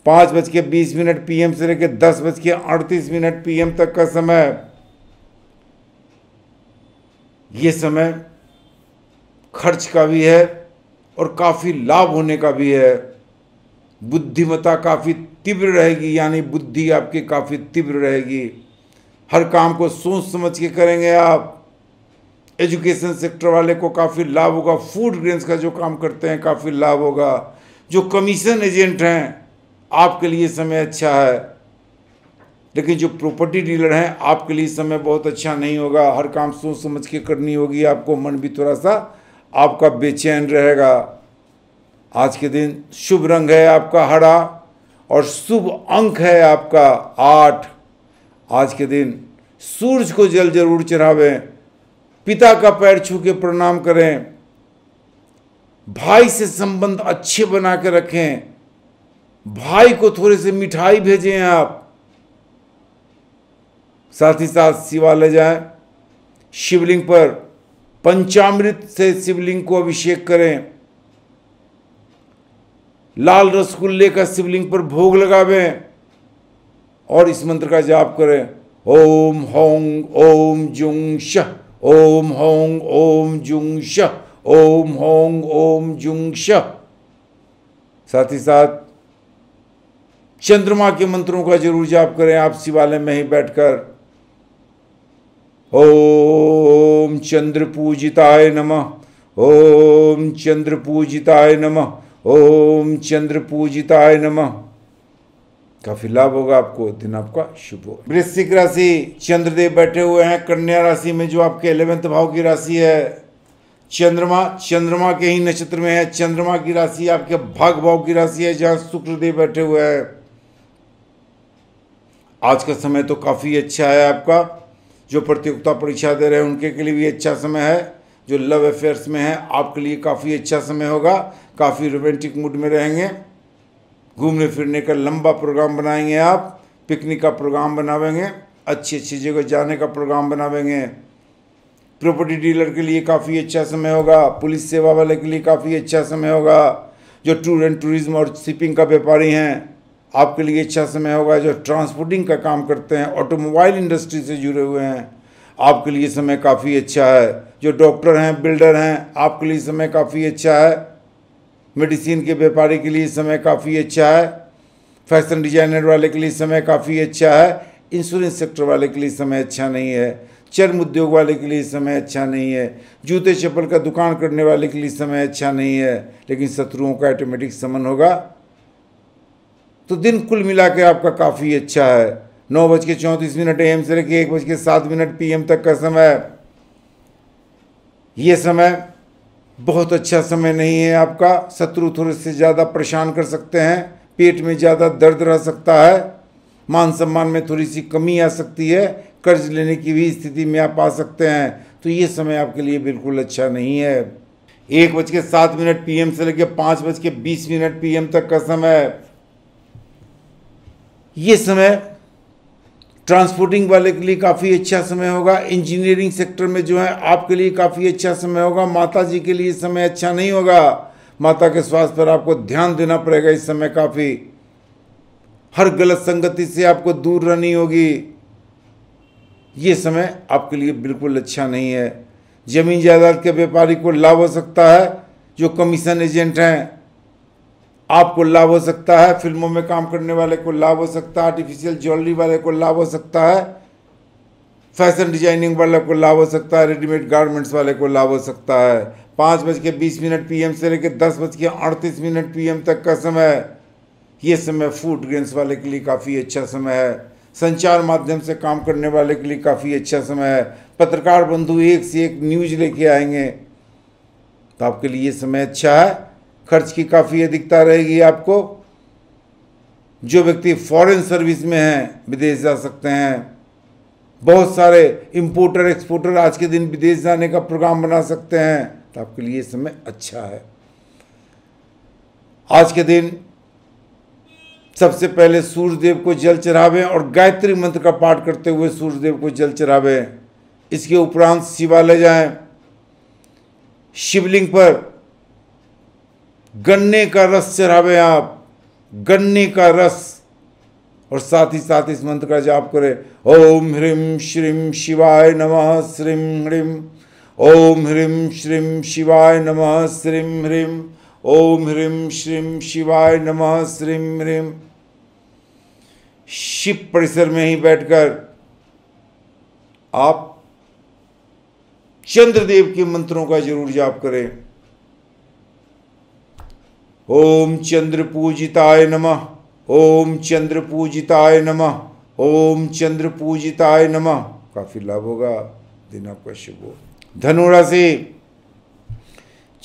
पाँच बज के बीस मिनट पीएम से लेकर दस बज के अड़तीस मिनट पीएम तक का समय ये समय खर्च का भी है और काफ़ी लाभ होने का भी है बुद्धिमता काफ़ी तीव्र रहेगी यानी बुद्धि आपकी काफ़ी तीव्र रहेगी हर काम को सोच समझ के करेंगे आप एजुकेशन सेक्टर वाले को काफ़ी लाभ होगा फूड ग्रेन्स का जो काम करते हैं काफ़ी लाभ होगा जो कमीशन एजेंट हैं आपके लिए समय अच्छा है लेकिन जो प्रॉपर्टी डीलर हैं आपके लिए समय बहुत अच्छा नहीं होगा हर काम सोच समझ के करनी होगी आपको मन भी थोड़ा सा आपका बेचैन रहेगा आज के दिन शुभ रंग है आपका हरा और शुभ अंक है आपका आठ आज के दिन सूरज को जल जरूर चढ़ावें पिता का पैर छू के प्रणाम करें भाई से संबंध अच्छे बना के रखें भाई को थोड़े से मिठाई भेजें आप साथ ही साथ शिवालय जाए शिवलिंग पर पंचामृत से शिवलिंग को अभिषेक करें लाल रसगुल्ले का शिवलिंग पर भोग लगावें और इस मंत्र का जाप करें ओम होंग ओम जुंग शह ओम होंग ओम जुंग शह ओम होंग ओम जुंग शह साथ ही साथ चंद्रमा के मंत्रों का जरूर जाप करें आप शिवालय में ही बैठकर ओम चंद्र पूजिताय नमः ओम चंद्र पूजिताय नमः ओम चंद्र पूजिताय नमः काफी लाभ होगा आपको दिन आपका शुभ हो वृश्चिक राशि चंद्रदेव बैठे हुए हैं कन्या राशि में जो आपके इलेवेंथ भाव की राशि है चंद्रमा चंद्रमा के ही नक्षत्र में है चंद्रमा की राशि आपके भाग भाव की राशि है जहां शुक्रदेव बैठे हुए हैं आज का समय तो काफ़ी अच्छा है आपका जो प्रतियोगिता परीक्षा दे रहे हैं उनके के लिए भी अच्छा समय है जो लव अफेयर्स में है आपके लिए काफ़ी अच्छा समय होगा काफ़ी रोमांटिक मूड में रहेंगे घूमने फिरने का लंबा प्रोग्राम बनाएंगे आप पिकनिक का प्रोग्राम बनावेंगे अच्छी अच्छी जगह जाने का प्रोग्राम बनावेंगे प्रॉपर्टी डीलर के लिए काफ़ी अच्छा समय होगा पुलिस सेवा वाले के लिए काफ़ी अच्छा समय होगा जो टूर एंड टूरिज्म और शिपिंग का व्यापारी हैं आपके लिए अच्छा समय होगा जो ट्रांसपोर्टिंग का काम करते हैं ऑटोमोबाइल इंडस्ट्री से जुड़े हुए हैं आपके लिए समय काफ़ी अच्छा है जो डॉक्टर हैं बिल्डर हैं आपके लिए समय काफ़ी अच्छा है मेडिसिन के व्यापारी के लिए समय काफ़ी अच्छा है फैशन डिजाइनर वाले के लिए समय काफ़ी अच्छा है इंश्योरेंस सेक्टर वाले के लिए समय अच्छा नहीं है चर्म उद्योग वाले के लिए समय अच्छा नहीं है जूते चप्पल का दुकान करने वाले के लिए समय अच्छा नहीं है लेकिन शत्रुओं का ऑटोमेटिक समन होगा तो दिन कुल मिला के आपका काफ़ी अच्छा है नौ बज के चौंतीस मिनट एम से लेके एक बज के सात मिनट एम तक का समय ये समय बहुत अच्छा समय नहीं है आपका शत्रु थोड़े से ज़्यादा परेशान कर सकते हैं पेट में ज़्यादा दर्द रह सकता है मान सम्मान में थोड़ी सी कमी आ सकती है कर्ज लेने की भी स्थिति में आप आ सकते हैं तो ये समय आपके लिए बिल्कुल अच्छा नहीं है एक बज के सात मिनट पीएम से लेकर पाँच बज के बीस मिनट पीएम तक का समय ये समय ट्रांसपोर्टिंग वाले के लिए काफ़ी अच्छा समय होगा इंजीनियरिंग सेक्टर में जो है आपके लिए काफ़ी अच्छा समय होगा माता जी के लिए समय अच्छा नहीं होगा माता के स्वास्थ्य पर आपको ध्यान देना पड़ेगा इस समय काफ़ी हर गलत संगति से आपको दूर रहनी होगी ये समय आपके लिए बिल्कुल अच्छा नहीं है ज़मीन जायदाद के व्यापारी को लाभ हो सकता है जो कमीशन एजेंट हैं आपको लाभ हो सकता है फिल्मों में काम करने वाले को लाभ हो सकता है आर्टिफिशियल ज्वेलरी वाले को लाभ हो सकता है फैशन डिजाइनिंग वाले को लाभ हो सकता है रेडीमेड गारमेंट्स वाले को लाभ हो सकता है पाँच बज के बीस मिनट पीएम से लेकर दस बज के अड़तीस मिनट पीएम तक का समय ये समय फूड ग्रेन्स वाले के लिए काफ़ी अच्छा समय है संचार माध्यम से काम करने वाले के लिए काफ़ी अच्छा समय है पत्रकार बंधु एक से एक न्यूज लेके आएंगे तो आपके लिए ये समय अच्छा है खर्च की काफ़ी अधिकता रहेगी आपको जो व्यक्ति फॉरेन सर्विस में हैं विदेश जा सकते हैं बहुत सारे इंपोर्टर एक्सपोर्टर आज के दिन विदेश जाने का प्रोग्राम बना सकते हैं तो आपके लिए समय अच्छा है आज के दिन सबसे पहले सूर्यदेव को जल चढ़ावें और गायत्री मंत्र का पाठ करते हुए सूर्यदेव को जल चढ़ावें इसके उपरांत शिवालय जाएं शिवलिंग पर गन्ने का रस चढ़ावे आप गन्ने का रस और साथ ही साथ इस मंत्र का जाप करें ओम ह्रीम श्रीम शिवाय नमः श्रीम ह्रीम ओम ह्रीम श्रीम शिवाय नमः श्रीम ह्रीम ओम ह्रीम श्रीम शिवाय नमः श्रीम ह्रीम शिव परिसर में ही बैठकर आप चंद्रदेव के मंत्रों का जरूर जाप करें ओम चंद्र पूजिताय नम ओम चंद्र पूजिताय नम ओम चंद्र पूजिताय नम काफी लाभ होगा दिन आपका शुभ हो धनुरा से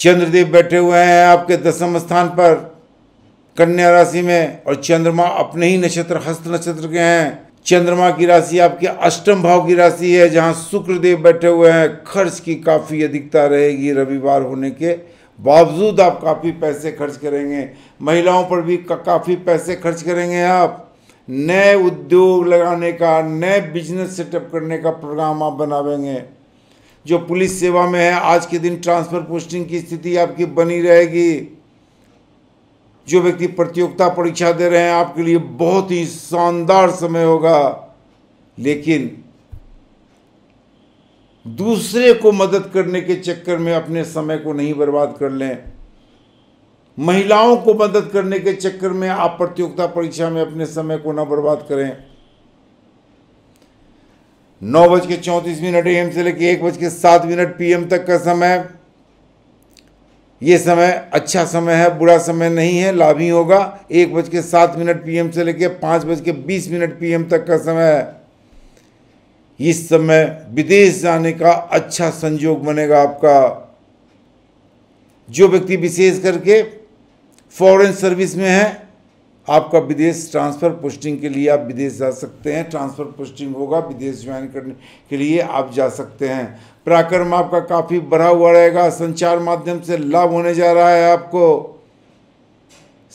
चंद्रदेव बैठे हुए हैं आपके दसम स्थान पर कन्या राशि में और चंद्रमा अपने ही नक्षत्र हस्त नक्षत्र के हैं चंद्रमा की राशि आपके अष्टम भाव की राशि है जहां शुक्रदेव बैठे हुए हैं खर्च की काफ़ी अधिकता रहेगी रविवार होने के बावजूद आप काफ़ी पैसे खर्च करेंगे महिलाओं पर भी काफ़ी पैसे खर्च करेंगे आप नए उद्योग लगाने का नए बिजनेस सेटअप करने का प्रोग्राम आप बनावेंगे जो पुलिस सेवा में है आज के दिन ट्रांसफ़र पोस्टिंग की स्थिति आपकी बनी रहेगी जो व्यक्ति प्रतियोगिता परीक्षा दे रहे हैं आपके लिए बहुत ही शानदार समय होगा लेकिन दूसरे को मदद करने के चक्कर में अपने समय को नहीं बर्बाद कर लें महिलाओं को मदद करने के चक्कर में आप प्रतियोगिता परीक्षा में अपने समय को ना बर्बाद करें नौ बज के चौंतीस मिनट एम से लेकर एक बज के सात मिनट पीएम तक का समय ये समय अच्छा समय है बुरा समय नहीं है लाभ ही होगा एक बज के सात मिनट पीएम से लेकर पांच बज के बीस मिनट पीएम तक का समय है इस समय विदेश जाने का अच्छा संयोग बनेगा आपका जो व्यक्ति विशेष करके फॉरेन सर्विस में है आपका विदेश ट्रांसफ़र पोस्टिंग के लिए आप विदेश जा सकते हैं ट्रांसफ़र पोस्टिंग होगा विदेश ज्वाइन करने के लिए आप जा सकते हैं पराक्रम आपका काफ़ी बढ़ा हुआ रहेगा संचार माध्यम से लाभ होने जा रहा है आपको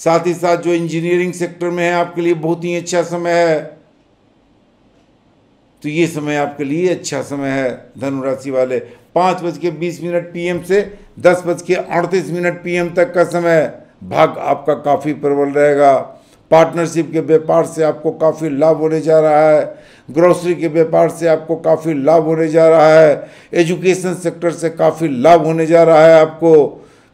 साथ ही साथ जो इंजीनियरिंग सेक्टर में है आपके लिए बहुत ही अच्छा समय है तो ये समय आपके लिए अच्छा समय है धनुराशि वाले पाँच बज के बीस मिनट पीएम से दस बज के अड़तीस मिनट पीएम तक का समय भाग आपका काफ़ी प्रबल रहेगा पार्टनरशिप के व्यापार से आपको काफ़ी लाभ होने जा रहा है ग्रोसरी के व्यापार से आपको काफ़ी लाभ होने जा रहा है एजुकेशन सेक्टर से काफ़ी लाभ होने जा रहा है आपको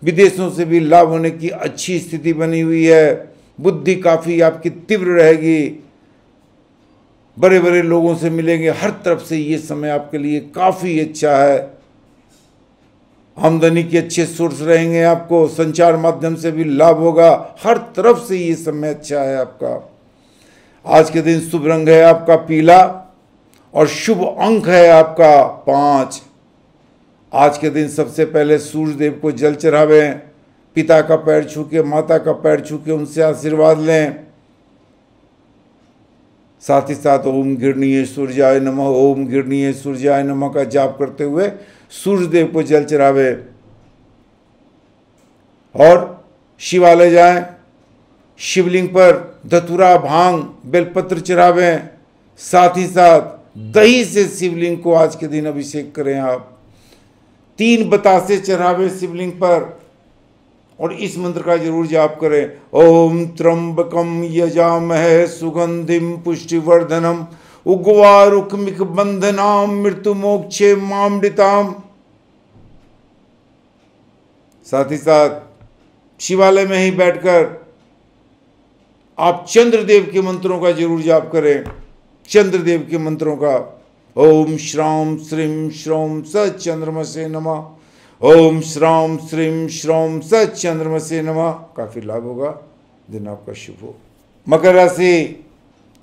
विदेशों से भी लाभ होने की अच्छी स्थिति बनी हुई है बुद्धि काफ़ी आपकी तीव्र रहेगी बड़े बड़े लोगों से मिलेंगे हर तरफ से ये समय आपके लिए काफ़ी अच्छा है आमदनी के अच्छे सोर्स रहेंगे आपको संचार माध्यम से भी लाभ होगा हर तरफ से ये समय अच्छा है आपका आज के दिन शुभ रंग है आपका पीला और शुभ अंक है आपका पाँच आज के दिन सबसे पहले सूर्य देव को जल चढ़ावें पिता का पैर छू के माता का पैर छू के उनसे आशीर्वाद लें साथ ही साथ ओम गिरणीय सूर्याय नमः ओम गिरणीय सूर्याय नमः का जाप करते हुए सूर्यदेव को जल चढ़ावे और शिवालय जाए शिवलिंग पर धतुरा भांग बेलपत्र चढ़ावे साथ ही साथ दही से शिवलिंग को आज के दिन अभिषेक करें आप तीन बतासे चढ़ावे शिवलिंग पर और इस मंत्र का जरूर जाप करें ओम यजा यजामह सुगंधिम पुष्टिवर्धनम उग्वारुक्मिक बंधनाम मृत्यु मोक्षे मामृताम साथ ही साथ शिवालय में ही बैठकर आप चंद्रदेव के मंत्रों का जरूर जाप करें चंद्रदेव के मंत्रों का ओम श्राम श्रीम श्रोम स चंद्रमा से नमः ओम श्रौम श्रीम श्रोम सच चंद्रमा से नमा काफ़ी लाभ होगा दिन आपका शुभ हो मकर राशि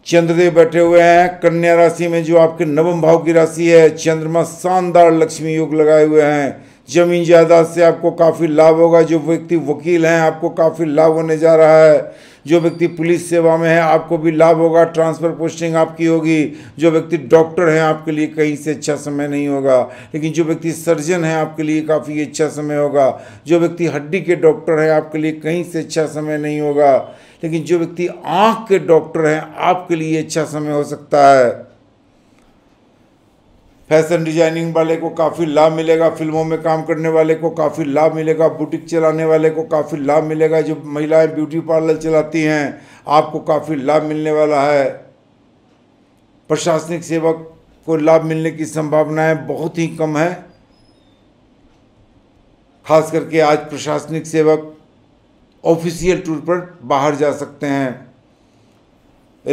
चंद्रदेव बैठे हुए हैं कन्या राशि में जो आपके नवम भाव की राशि है चंद्रमा शानदार लक्ष्मी योग लगाए हुए हैं ज़मीन जायदाद से आपको काफ़ी लाभ होगा जो व्यक्ति वकील हैं आपको काफ़ी लाभ होने जा रहा है जो व्यक्ति पुलिस सेवा में है आपको भी लाभ होगा ट्रांसफ़र पोस्टिंग आपकी होगी जो व्यक्ति डॉक्टर हैं आपके लिए कहीं से अच्छा समय नहीं होगा लेकिन जो व्यक्ति सर्जन है आपके लिए काफ़ी अच्छा समय होगा जो व्यक्ति हड्डी के डॉक्टर हैं आपके लिए कहीं से अच्छा समय नहीं होगा लेकिन जो व्यक्ति आँख के डॉक्टर हैं आपके लिए अच्छा समय हो सकता है फैशन डिजाइनिंग वाले को काफ़ी लाभ मिलेगा फिल्मों में काम करने वाले को काफ़ी लाभ मिलेगा बुटीक चलाने वाले को काफ़ी लाभ मिलेगा जो महिलाएं ब्यूटी पार्लर चलाती हैं आपको काफ़ी लाभ मिलने वाला है प्रशासनिक सेवक को लाभ मिलने की संभावनाएं बहुत ही कम है खास करके आज प्रशासनिक सेवक ऑफिशियल टूर पर बाहर जा सकते हैं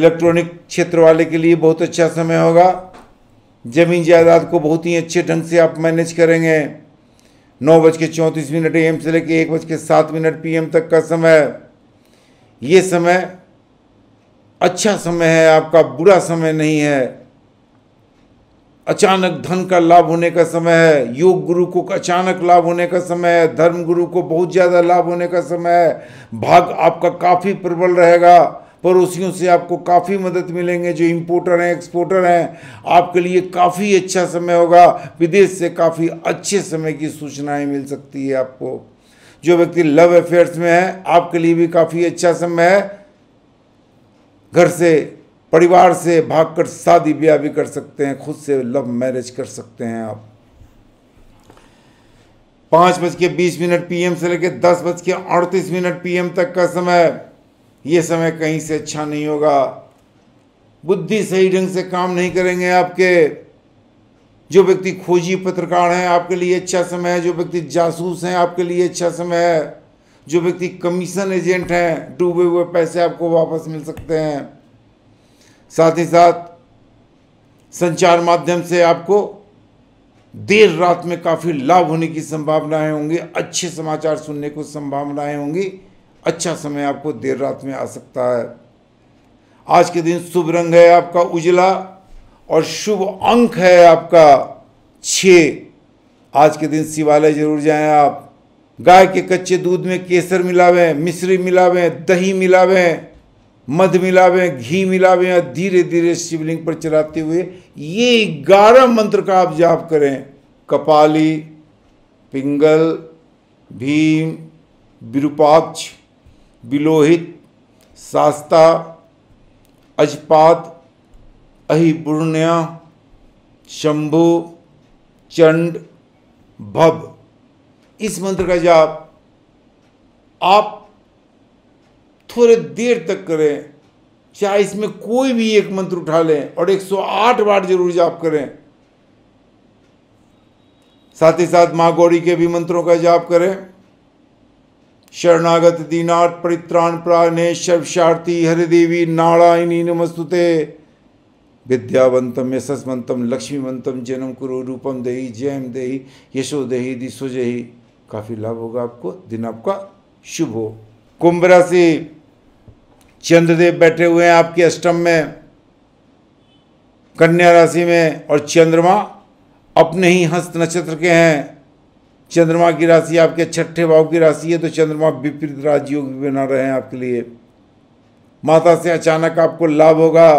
इलेक्ट्रॉनिक क्षेत्र वाले के लिए बहुत अच्छा समय होगा ज़मीन जायदाद को बहुत ही अच्छे ढंग से आप मैनेज करेंगे नौ बज के चौंतीस मिनट एम से लेकर एक बज के सात मिनट एम तक का समय ये समय अच्छा समय है आपका बुरा समय नहीं है अचानक धन का लाभ होने का समय है योग गुरु को अचानक लाभ होने का समय है धर्म गुरु को बहुत ज़्यादा लाभ होने का समय है भाग आपका काफ़ी प्रबल रहेगा पड़ोसियों से आपको काफ़ी मदद मिलेंगे जो इंपोर्टर हैं एक्सपोर्टर हैं आपके लिए काफ़ी अच्छा समय होगा विदेश से काफ़ी अच्छे समय की सूचनाएं मिल सकती है आपको जो व्यक्ति लव अफेयर्स में है आपके लिए भी काफ़ी अच्छा समय है घर से परिवार से भागकर शादी ब्याह भी कर सकते हैं खुद से लव मैरिज कर सकते हैं आप पाँच बज के बीस मिनट पीएम से लेकर दस बज के अड़तीस मिनट पीएम तक का समय ये समय कहीं से अच्छा नहीं होगा बुद्धि सही ढंग से काम नहीं करेंगे आपके जो व्यक्ति खोजी पत्रकार हैं आपके लिए अच्छा समय है जो व्यक्ति जासूस हैं आपके लिए अच्छा समय है जो व्यक्ति कमीशन एजेंट हैं डूबे हुए पैसे आपको वापस मिल सकते हैं साथ ही साथ संचार माध्यम से आपको देर रात में काफ़ी लाभ होने की संभावनाएं होंगी अच्छे समाचार सुनने को संभावनाएं होंगी अच्छा समय आपको देर रात में आ सकता है आज के दिन शुभ रंग है आपका उजला और शुभ अंक है आपका छ आज के दिन शिवालय जरूर जाएं आप गाय के कच्चे दूध में केसर मिलावें मिश्री मिलावें दही मिलावें मध मिलावें घी मिलावें या धीरे धीरे शिवलिंग पर चलाते हुए ये ग्यारह मंत्र का आप जाप करें कपाली पिंगल भीम विरूपाक्ष विलोहित सास्ता अजपात अहिपुण्या शंभु चंड भव इस मंत्र का जाप आप थोड़े देर तक करें चाहे इसमें कोई भी एक मंत्र उठा लें और 108 बार जरूर जाप करें साथ ही साथ माँ गौरी के भी मंत्रों का जाप करें शरणागत दीनाथ परित्राण प्राणे सर्वशार्थी हरिदेवी नारायणी नमस्तुते विद्यावंतम यशस्वंतम लक्ष्मीवंतम जन्म कुरु रूपम देही जैम देही यशो देही दिशो जही काफ़ी लाभ होगा आपको दिन आपका शुभ हो कुंभ राशि चंद्रदेव बैठे हुए हैं आपके अष्टम में कन्या राशि में और चंद्रमा अपने ही हस्त नक्षत्र के हैं चंद्रमा की राशि आपके छठे भाव की राशि है तो चंद्रमा विपरीत राजयोग भी बना रहे हैं आपके लिए माता से अचानक आपको लाभ होगा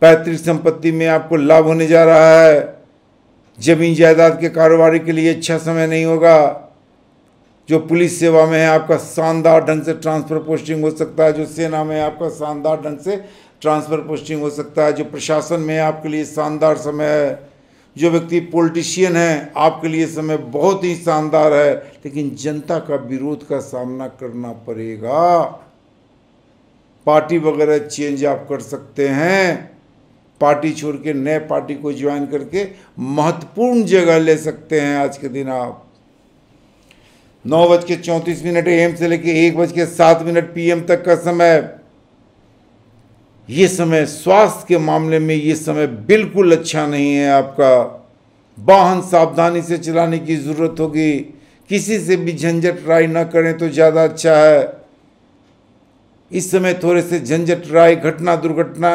पैतृक संपत्ति में आपको लाभ होने जा रहा है जमीन जायदाद के कारोबारी के लिए अच्छा समय नहीं होगा जो पुलिस सेवा में है आपका शानदार ढंग से ट्रांसफ़र पोस्टिंग हो सकता है जो सेना में है आपका शानदार ढंग से ट्रांसफ़र पोस्टिंग हो सकता है जो प्रशासन में है आपके लिए शानदार समय है जो व्यक्ति पॉलिटिशियन है आपके लिए समय बहुत ही शानदार है लेकिन जनता का विरोध का सामना करना पड़ेगा पार्टी वगैरह चेंज आप कर सकते हैं पार्टी छोड़ के नए पार्टी को ज्वाइन करके महत्वपूर्ण जगह ले सकते हैं आज के दिन आप नौ बज के चौंतीस मिनट एम से लेके एक बज के सात मिनट पीएम तक का समय ये समय स्वास्थ्य के मामले में ये समय बिल्कुल अच्छा नहीं है आपका वाहन सावधानी से चलाने की ज़रूरत होगी किसी से भी झंझट राय ना करें तो ज़्यादा अच्छा है इस समय थोड़े से झंझट राय घटना दुर्घटना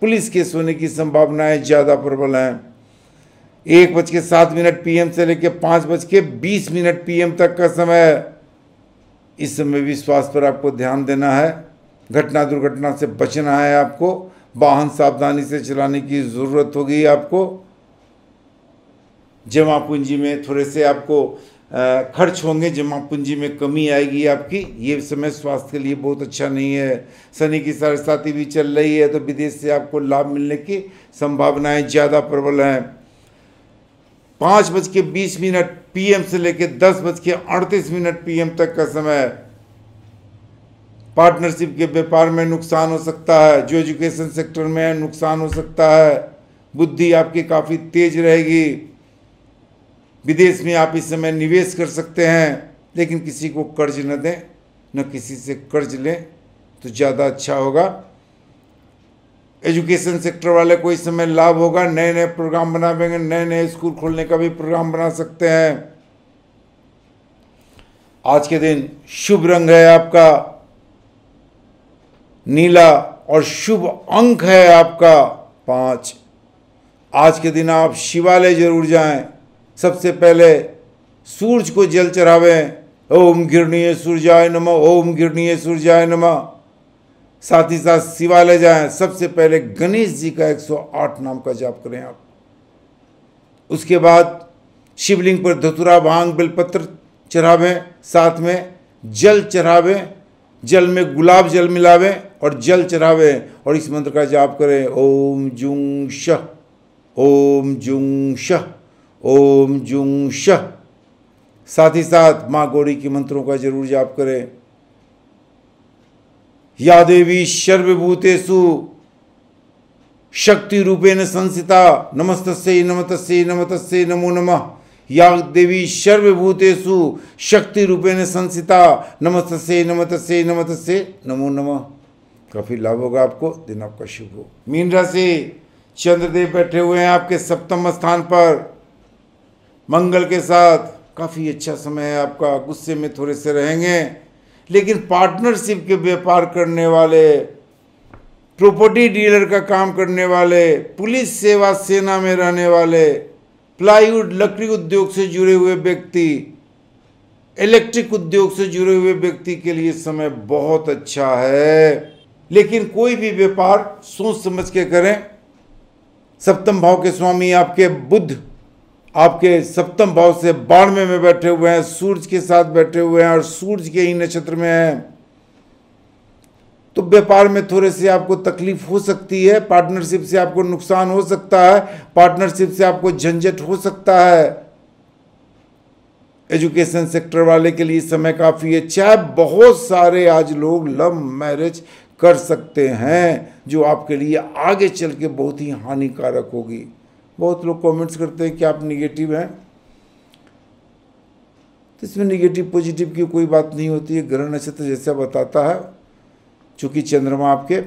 पुलिस केस होने की संभावनाएं ज़्यादा प्रबल हैं एक बज के सात मिनट पीएम से लेकर पाँच बज के बीस मिनट पीएम तक का समय इस समय भी स्वास्थ्य पर आपको ध्यान देना है घटना दुर्घटना से बचना है आपको वाहन सावधानी से चलाने की ज़रूरत होगी आपको जमा पूंजी में थोड़े से आपको खर्च होंगे जमा पूंजी में कमी आएगी आपकी ये समय स्वास्थ्य के लिए बहुत अच्छा नहीं है शनि की सरस्वती भी चल रही है तो विदेश से आपको लाभ मिलने की संभावनाएं ज़्यादा प्रबल हैं पाँच बज के बीस मिनट पीएम से लेकर दस बज के अड़तीस मिनट पीएम तक का समय पार्टनरशिप के व्यापार में नुकसान हो सकता है जो एजुकेशन सेक्टर में नुकसान हो सकता है बुद्धि आपकी काफ़ी तेज रहेगी विदेश में आप इस समय निवेश कर सकते हैं लेकिन किसी को कर्ज न दें न किसी से कर्ज लें तो ज़्यादा अच्छा होगा एजुकेशन सेक्टर वाले को इस समय लाभ होगा नए नए प्रोग्राम बनावेंगे नए नए स्कूल खोलने का भी प्रोग्राम बना सकते हैं आज के दिन शुभ रंग है आपका नीला और शुभ अंक है आपका पाँच आज के दिन आप शिवालय जरूर जाएं सबसे पहले सूर्य को जल चढ़ावें ओम गिरणीय सूर्याय नम ओम गिरणीय सूर्याय नम साथ ही साथ शिवालय जाएं सबसे पहले गणेश जी का 108 नाम का जाप करें आप उसके बाद शिवलिंग पर धतुरा भांग बेलपत्र चढ़ावें साथ में जल चढ़ावें जल में गुलाब जल मिलावे और जल चढ़ावे और इस मंत्र का जाप करें ओम जुंग शह ओम जुंग शह ओम जुंग शह साथ ही साथ माँ गौरी के मंत्रों का जरूर जाप करें या देवी सर्वभूतेषु शक्ति रूपेण संसिता नमस्त नमतस्य नमतस्य नमो नमः या देवी सर्वभूतेषु शक्ति रूपेण संसिता नमतसे नमतसे नमतसे नमो नमः काफ़ी लाभ होगा आपको दिन आपका शुभ हो मीन राशि चंद्रदेव बैठे हुए हैं आपके सप्तम स्थान पर मंगल के साथ काफ़ी अच्छा समय है आपका गुस्से में थोड़े से रहेंगे लेकिन पार्टनरशिप के व्यापार करने वाले प्रॉपर्टी डीलर का काम करने वाले पुलिस सेवा सेना में रहने वाले प्लाईवुड लकड़ी उद्योग से जुड़े हुए व्यक्ति इलेक्ट्रिक उद्योग से जुड़े हुए व्यक्ति के लिए समय बहुत अच्छा है लेकिन कोई भी व्यापार सोच समझ के करें सप्तम भाव के स्वामी आपके बुद्ध आपके सप्तम भाव से बाढ़ में बैठे हुए हैं सूर्य के साथ बैठे हुए हैं और सूर्य के ही नक्षत्र में हैं तो व्यापार में थोड़े से आपको तकलीफ हो सकती है पार्टनरशिप से आपको नुकसान हो सकता है पार्टनरशिप से आपको झंझट हो सकता है एजुकेशन सेक्टर वाले के लिए समय काफ़ी है चाहे बहुत सारे आज लोग लव मैरिज कर सकते हैं जो आपके लिए आगे चल के बहुत ही हानिकारक होगी बहुत लोग कमेंट्स करते हैं कि आप निगेटिव हैं तो इसमें निगेटिव पॉजिटिव की कोई बात नहीं होती है ग्रह नक्षत्र जैसा बताता है चूंकि चंद्रमा आपके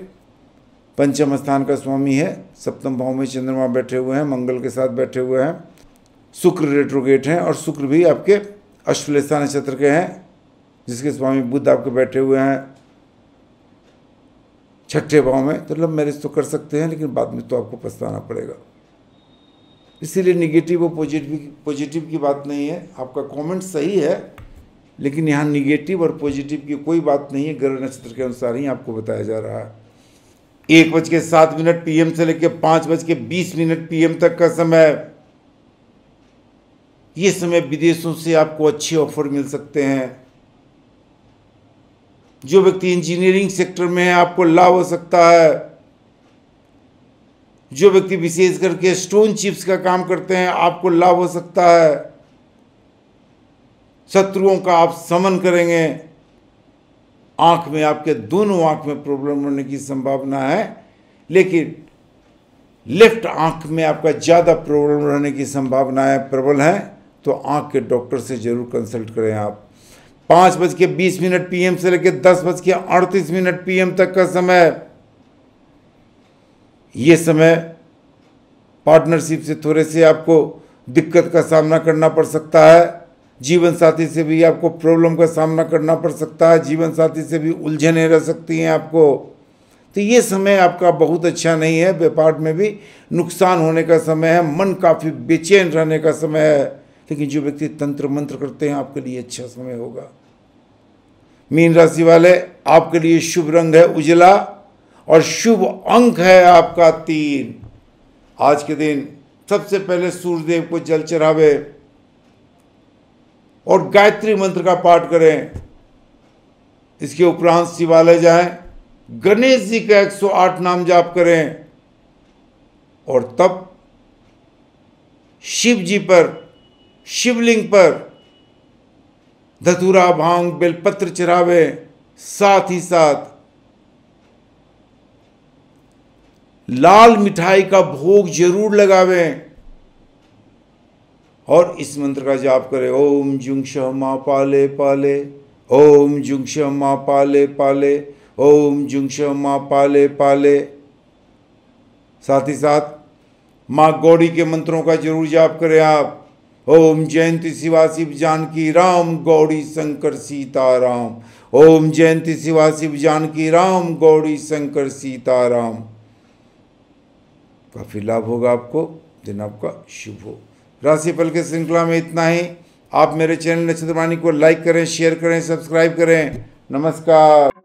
पंचम स्थान का स्वामी है सप्तम भाव में चंद्रमा बैठे हुए हैं मंगल के साथ बैठे हुए हैं शुक्र रेट्रोगेट हैं और शुक्र भी आपके अश्वलेषा नक्षत्र के हैं जिसके स्वामी बुद्ध आपके बैठे हुए हैं छठे भाव में तो मतलब मैरिज तो कर सकते हैं लेकिन बाद में तो आपको पछताना पड़ेगा इसीलिए निगेटिव और पॉजिटिव पॉजिटिव की बात नहीं है आपका कमेंट सही है लेकिन यहाँ निगेटिव और पॉजिटिव की कोई बात नहीं है ग्रह नक्षत्र के अनुसार ही आपको बताया जा रहा है एक बज के सात मिनट पीएम से लेकर पांच बज के बीस मिनट पीएम तक का समय ये समय विदेशों से आपको अच्छे ऑफर मिल सकते हैं जो व्यक्ति इंजीनियरिंग सेक्टर में है आपको लाभ हो सकता है जो व्यक्ति विशेष करके स्टोन चिप्स का काम करते हैं आपको लाभ हो सकता है शत्रुओं का आप समन करेंगे आंख में आपके दोनों आंख में प्रॉब्लम होने की संभावना है लेकिन लेफ्ट आंख में आपका ज़्यादा प्रॉब्लम रहने की संभावनाएं प्रबल हैं तो आंख के डॉक्टर से ज़रूर कंसल्ट करें आप पाँच बज के बीस मिनट पीएम से लेकर दस बज के अड़तीस मिनट पीएम तक का समय ये समय पार्टनरशिप से थोड़े से आपको दिक्कत का सामना करना पड़ सकता है जीवन साथी से भी आपको प्रॉब्लम का सामना करना पड़ सकता है जीवन साथी से भी उलझने रह सकती हैं आपको तो ये समय आपका बहुत अच्छा नहीं है व्यापार में भी नुकसान होने का समय है मन काफ़ी बेचैन रहने का समय है लेकिन जो व्यक्ति तंत्र मंत्र करते हैं आपके लिए अच्छा समय होगा मीन राशि वाले आपके लिए शुभ रंग है उजला और शुभ अंक है आपका तीन आज के दिन सबसे पहले सूर्यदेव को जल चढ़ावे और गायत्री मंत्र का पाठ करें इसके उपरांत शिवालय जाएं गणेश जी का 108 नाम जाप करें और तब शिव जी पर शिवलिंग पर धतूरा भांग बेलपत्र चढ़ावे साथ ही साथ लाल मिठाई का भोग जरूर लगावें और इस मंत्र का जाप करें ओम जुंग मा पाले पाले ओम जुंग मा पाले पाले ओम जुंग मा पाले पाले साथ ही साथ माँ गौरी के मंत्रों का जरूर जाप करें आप ओम जयंती शिवा शिव जानकी राम गौरी शंकर सीता राम ओम जयंती शिवा शिव जानकी राम गौरी शंकर सीता राम काफ़ी लाभ होगा आपको दिन आपका शुभ हो राशिफल की श्रृंखला में इतना ही आप मेरे चैनल नक्षत्र वाणी को लाइक करें शेयर करें सब्सक्राइब करें नमस्कार